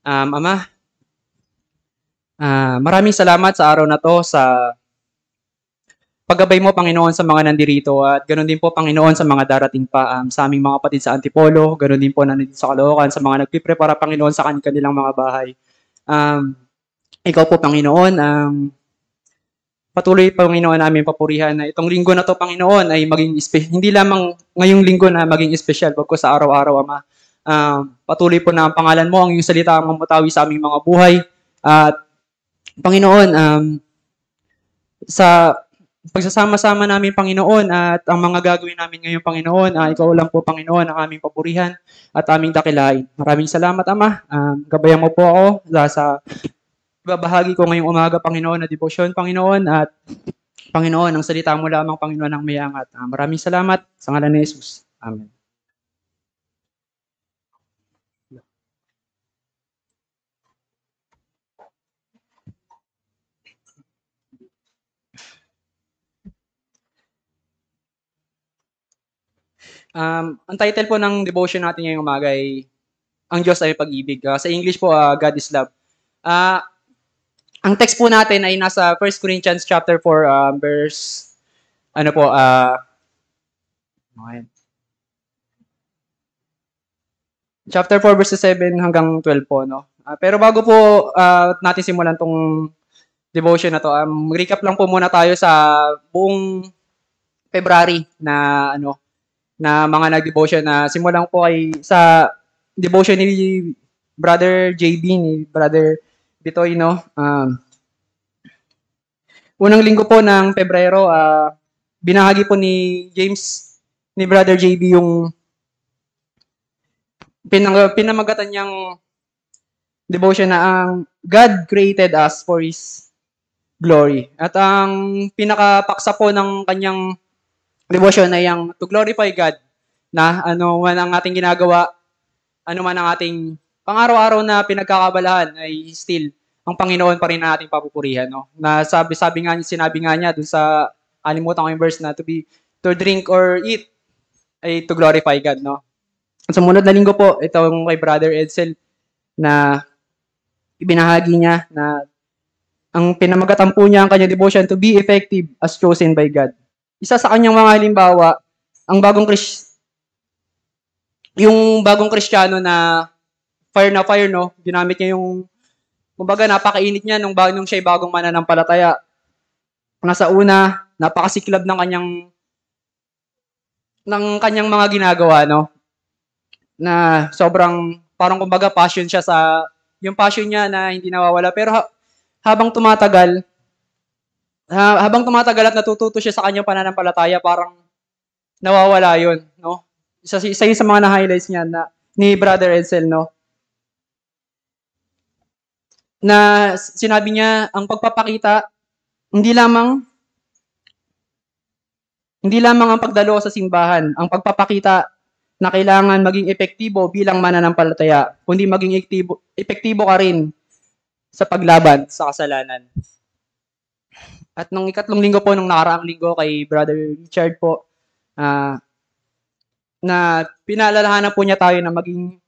Um, Ama, uh, maraming salamat sa araw na to sa paggabay mo, Panginoon, sa mga nandirito at ganoon din po, Panginoon, sa mga darating pa um, sa aming mga kapatid sa Antipolo, ganoon din po nandito sa Caloocan, sa mga nagpiprepara, Panginoon, sa kanilang mga bahay. Um, ikaw po, Panginoon, um, patuloy, Panginoon, namin papurihan na itong linggo na to, Panginoon, ay maging espe- hindi lamang ngayong linggo na maging espesyal, bagko sa araw-araw, Ama. Uh, patuloy po na ang pangalan mo, ang iyong salita ang mamutawi sa aming mga buhay. At Panginoon, um, sa pagsasama-sama namin, Panginoon, at ang mga gagawin namin ngayon, Panginoon, uh, ikaw lang po, Panginoon, ang aming papurihan at aming dakilain. Maraming salamat, Ama. Um, gabayan mo po ako sa babahagi ko ngayong umaga, Panginoon, na devotion, Panginoon, at Panginoon, ang salita mo lamang, Panginoon, ang mayangat. Uh, maraming salamat. Sa ngalan ni Jesus. Amen. Um, ang title po ng devotion natin ngayong umaga ay Ang Diyos ay Pag-ibig. Uh, sa English po, uh, God is Love. Uh, ang text po natin ay nasa 1 Corinthians chapter 4 uh, verse ano po uh, okay. chapter 4 verse 7 hanggang 12 po no. Uh, pero bago po uh, natin simulan tong devotion na to, um, recap lang po muna tayo sa buong February na ano na mga nag-devotion na simulan ko ay sa devotion ni Brother JB, ni Brother Bitoy, no? Um, unang linggo po ng Pebrero, uh, binahagi po ni James, ni Brother JB yung pinang, pinamagatan niyang devotion na ang God created us for His glory. At ang pinakapaksa po ng kanyang devotion ay yung to glorify God na ano man ang ating ginagawa, ano man ang ating pang-araw-araw na pinagkakabalahan ay still ang Panginoon pa rin ang ating papupurihan. No? Na sabi, sabi nga, sinabi nga niya dun sa alimutan ko yung verse na to be to drink or eat ay to glorify God. No? Sa munod na linggo po, itong kay Brother Edsel na ibinahagi niya na ang pinamagatampo niya ang kanyang devotion to be effective as chosen by God. Isa sa kanyang mga halimbawa, ang bagong Chris yung bagong Kristiyano na fire na fire no, ginamit niya yung kumbaga napakainit niya nung bagong siya bagong mananampalataya. Nasa una, napakasiklab ng kanyang ng kanyang mga ginagawa no na sobrang parang kumbaga passion siya sa yung passion niya na hindi nawawala pero ha, habang tumatagal uh, habang tumatagal at natututo siya sa kanyang pananampalataya, parang nawawala yun, no? Isa, isa yun sa mga na-highlights niya na, ni Brother Edsel, no? Na sinabi niya, ang pagpapakita, hindi lamang hindi lamang ang pagdalo sa simbahan, ang pagpapakita na kailangan maging epektibo bilang mananampalataya, kundi maging ektibo, epektibo ka rin sa paglaban sa kasalanan. At nung ikatlong linggo po, nung nakaraang linggo kay Brother Richard po, uh, na pinalalahanan po niya tayo na maging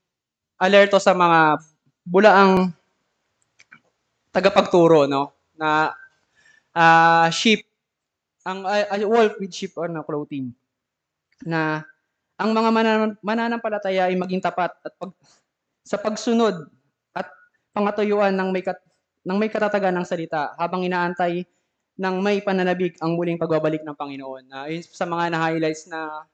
alerto sa mga bulaang tagapagturo, no? Na uh, sheep, ang uh, wolf with sheep on clothing. Na ang mga manan- mananampalataya ay maging tapat at pag, sa pagsunod at pangatuyuan ng may, kat, ng may katatagan ng salita habang inaantay nang may pananabik ang muling pagbabalik ng Panginoon. Na Uh, yun sa mga na-highlights na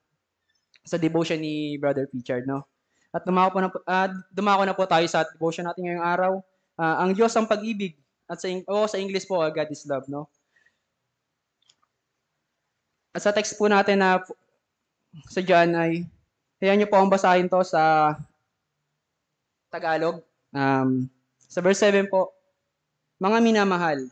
sa devotion ni Brother Richard, no? At dumako na, po na, uh, dumako na po tayo sa devotion natin ngayong araw. Uh, ang Diyos ang pag-ibig. At sa, oh, sa English po, uh, God is love, no? At sa text po natin na sa John ay, kaya niyo po ang basahin to sa Tagalog. Um, sa verse 7 po, Mga minamahal,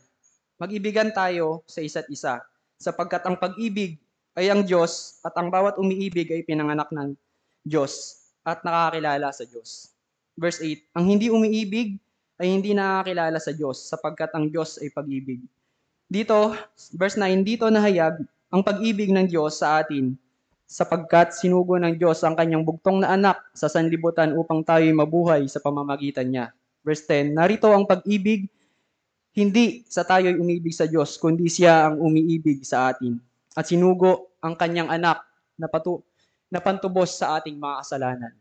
Mag-ibigan tayo sa isa't isa, sapagkat ang pag-ibig ay ang Diyos at ang bawat umiibig ay pinanganak ng Diyos at nakakilala sa Diyos. Verse 8, ang hindi umiibig ay hindi nakakilala sa Diyos sapagkat ang Diyos ay pag-ibig. Dito, verse 9, dito nahayag ang pag-ibig ng Diyos sa atin sapagkat sinugo ng Diyos ang kanyang bugtong na anak sa sanlibutan upang tayo'y mabuhay sa pamamagitan niya. Verse 10, narito ang pag-ibig hindi sa tayo'y umibig sa Diyos, kundi siya ang umiibig sa atin at sinugo ang kanyang anak na, patu- na pantubos sa ating mga kasalanan.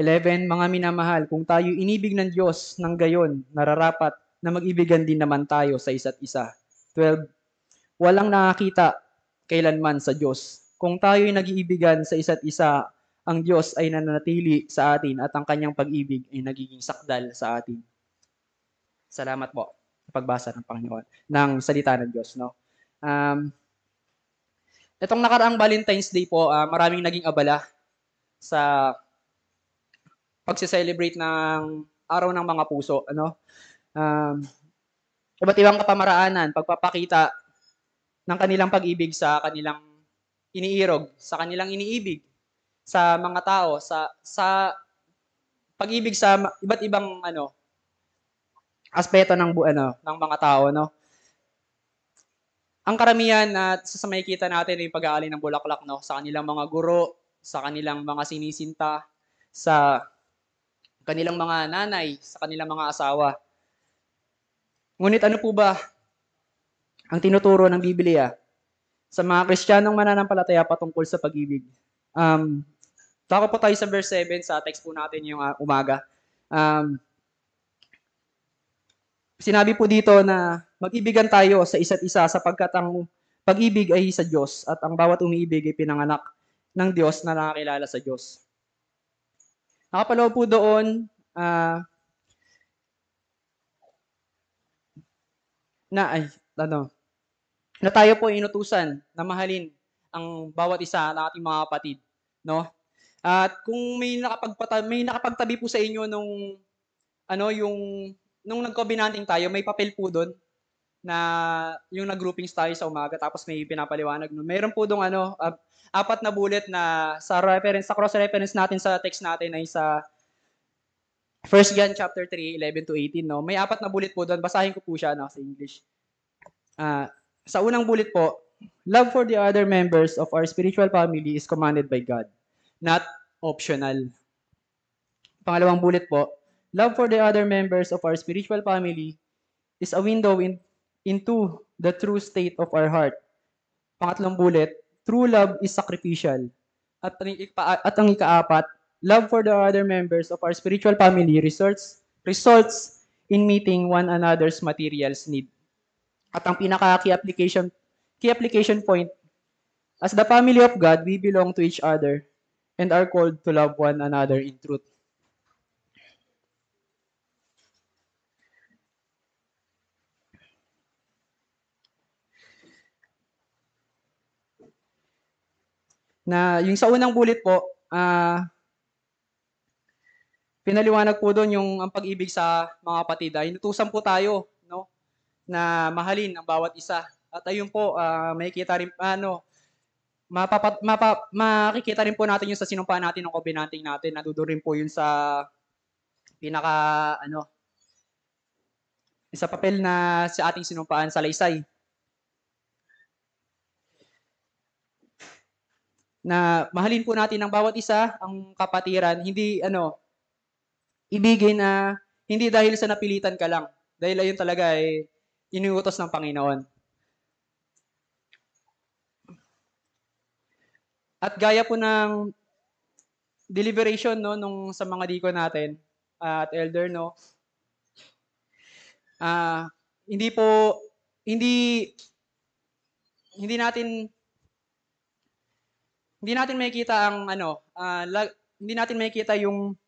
11. Mga minamahal, kung tayo inibig ng Diyos ng gayon, nararapat na magibigan din naman tayo sa isa't isa. 12. Walang nakakita kailanman sa Diyos. Kung tayo'y nag-iibigan sa isa't isa, ang Diyos ay nananatili sa atin at ang kanyang pag-ibig ay nagiging sakdal sa atin. Salamat po sa pagbasa ng Panginoon, ng salita ng Diyos. No? Um, itong nakaraang Valentine's Day po, uh, maraming naging abala sa pagse-celebrate ng araw ng mga puso, ano? Um, iba't ibang kapamaraanan, pagpapakita ng kanilang pag-ibig sa kanilang iniirog, sa kanilang iniibig, sa mga tao, sa sa pag-ibig sa iba't ibang ano aspeto ng ano ng mga tao no ang karamihan at uh, sa makikita natin yung pag-aali ng bulaklak no sa kanilang mga guro sa kanilang mga sinisinta sa kanilang mga nanay sa kanilang mga asawa ngunit ano po ba ang tinuturo ng Biblia sa mga Kristiyanong mananampalataya patungkol sa pag-ibig um Tako po tayo sa verse 7 sa text po natin yung uh, umaga. Um, Sinabi po dito na mag-ibigan tayo sa isa't isa sapagkat ang pag-ibig ay sa Diyos at ang bawat umiibig ay pinanganak ng Diyos na nakakilala sa Diyos. Nakapalaw po doon uh, na ay ano na tayo po inutusan na mahalin ang bawat isa ng ating mga kapatid, no? At kung may nakapagpata may nakapagtabi po sa inyo nung ano yung nung nag-covenanting tayo, may papel po doon na yung nag-groupings tayo sa umaga tapos may pinapaliwanag No? Mayroon po doon ano, uh, apat na bullet na sa reference, sa cross-reference natin sa text natin ay sa 1 John chapter 3, 11 to 18, no? May apat na bullet po doon. Basahin ko po siya no, sa English. Uh, sa unang bullet po, love for the other members of our spiritual family is commanded by God, not optional. Pangalawang bullet po, Love for the other members of our spiritual family is a window in, into the true state of our heart. Pangatlong bullet, true love is sacrificial. At, at ang ikaapat, love for the other members of our spiritual family results, results in meeting one another's materials need. At ang pinaka-key application, key application point, as the family of God, we belong to each other and are called to love one another in truth. na yung sa unang bullet po, uh, pinaliwanag po doon yung ang pag-ibig sa mga kapatid. Ay, ah, inutusan po tayo no, na mahalin ang bawat isa. At ayun po, uh, makikita rin, ano, mapapat, mapa, makikita rin po natin yung sa sinumpa natin ng covid natin. Nandoon rin po yun sa pinaka, ano, sa papel na sa ating sinumpaan sa laysay. na mahalin po natin ang bawat isa, ang kapatiran, hindi ano, ibigay na hindi dahil sa napilitan ka lang. Dahil ayun talaga ay eh, iniutos ng Panginoon. At gaya po ng deliberation no nung sa mga diko natin uh, at elder no. Ah, uh, hindi po hindi hindi natin hindi natin makikita ang ano, uh, la, hindi natin makikita yung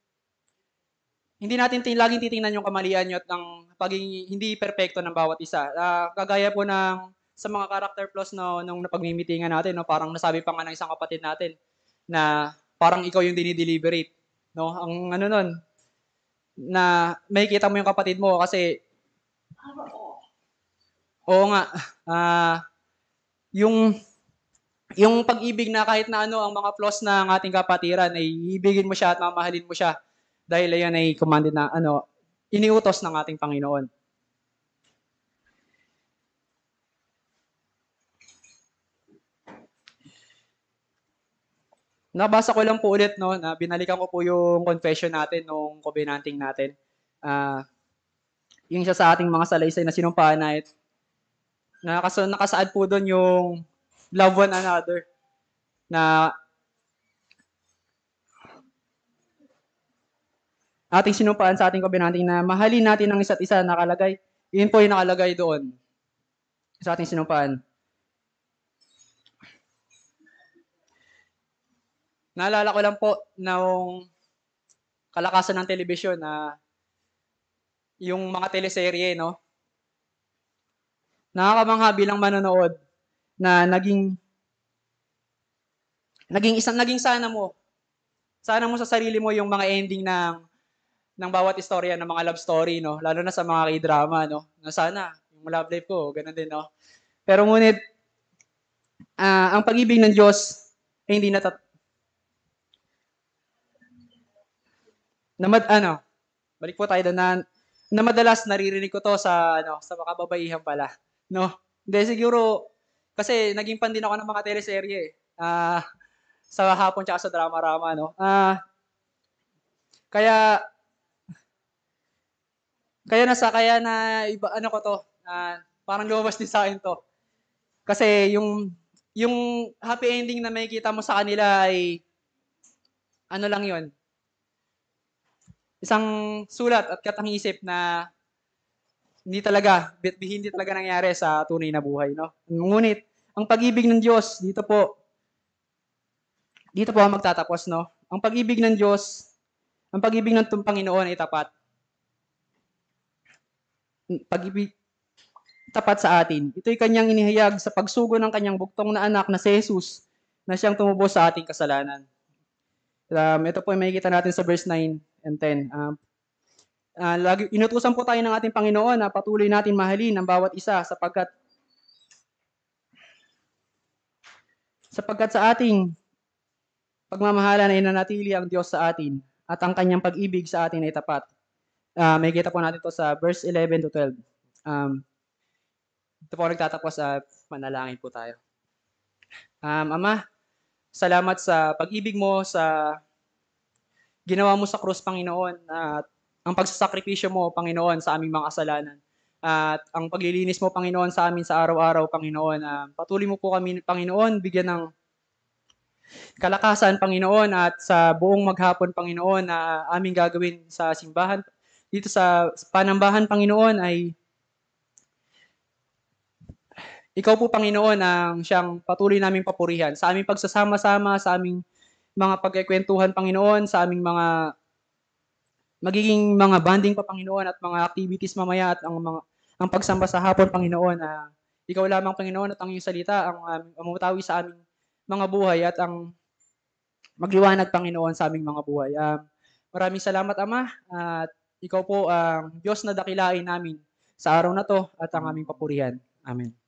hindi natin ting- laging titingnan yung kamalian nyo at ng pagiging hindi perpekto ng bawat isa. Uh, kagaya po ng sa mga character plus no, nung napagmimitingan natin, no, parang nasabi pa nga ng isang kapatid natin na parang ikaw yung dinideliberate. No? Ang ano nun, na makikita mo yung kapatid mo kasi ah, Oo nga. Uh, yung yung pag-ibig na kahit na ano ang mga flaws ng ating kapatiran ay ibigin mo siya at mamahalin mo siya dahil ayan ay commanded na ano iniutos ng ating Panginoon. Nabasa ko lang po ulit no na binalikan ko po yung confession natin nung covenanting natin. Ah uh, yung isa sa ating mga salaysay na sinumpaan na it. Nakasaad po doon yung love one another na ating sinumpaan sa ating kabinanting na mahalin natin ang isa't isa nakalagay. Yun po yung nakalagay doon sa ating sinumpaan. Naalala ko lang po noong kalakasan ng telebisyon na yung mga teleserye, no? Nakakamangha bilang manonood na naging naging isang naging sana mo. Sana mo sa sarili mo yung mga ending ng ng bawat istorya ng mga love story, no? Lalo na sa mga k-drama, no? Na sana yung love life ko, ganun din, no? Pero ngunit uh, ang pag-ibig ng Diyos ay hindi natat Namad ano, balik po tayo na, na madalas naririnig ko to sa ano, sa mga babaihan pala, no? Hindi siguro kasi naging pan din ako ng mga teleserye eh. Uh, sa hapon tsaka sa drama-rama, no? Uh, kaya, kaya nasa, kaya na iba, ano ko to, uh, parang lumabas din sa akin to. Kasi yung, yung happy ending na makikita mo sa kanila ay, ano lang yon Isang sulat at katangisip na hindi talaga, hindi talaga nangyari sa tunay na buhay, no? Ngunit, ang pag-ibig ng Diyos, dito po, dito po ang magtatapos, no? Ang pag-ibig ng Diyos, ang pag-ibig ng Panginoon ay tapat. Pag-ibig, tapat sa atin. Ito'y kanyang inihayag sa pagsugo ng kanyang buktong na anak na si Jesus na siyang tumubos sa ating kasalanan. Um, ito po ay makikita natin sa verse 9 and 10. Um, uh, lagi, inutusan po tayo ng ating Panginoon na patuloy natin mahalin ang bawat isa sapagkat sapagkat sa ating pagmamahalan ay nanatili ang Diyos sa atin at ang kanyang pag-ibig sa atin ay tapat. Uh, may kita po natin to sa verse 11 to 12. Um, ito po nagtatapos sa uh, manalangin po tayo. Um, Ama, salamat sa pag-ibig mo, sa ginawa mo sa krus, Panginoon, at ang pagsasakripisyo mo, Panginoon, sa aming mga kasalanan. At ang paglilinis mo, Panginoon, sa amin sa araw-araw, Panginoon. Uh, patuloy mo po kami, Panginoon, bigyan ng kalakasan, Panginoon, at sa buong maghapon, Panginoon, na uh, aming gagawin sa simbahan. Dito sa panambahan, Panginoon, ay ikaw po, Panginoon, ang siyang patuloy naming papurihan sa aming pagsasama-sama, sa aming mga pagkikwentuhan, Panginoon, sa aming mga magiging mga banding pa, Panginoon, at mga activities mamaya at ang mga ang pagsamba sa hapon, Panginoon. Uh, ikaw lamang, Panginoon, at ang iyong salita ang um, umutawi sa aming mga buhay at ang magliwanag, Panginoon, sa aming mga buhay. Um, maraming salamat, Ama, at ikaw po ang um, Diyos na dakilain namin sa araw na to at ang aming papurihan. Amen.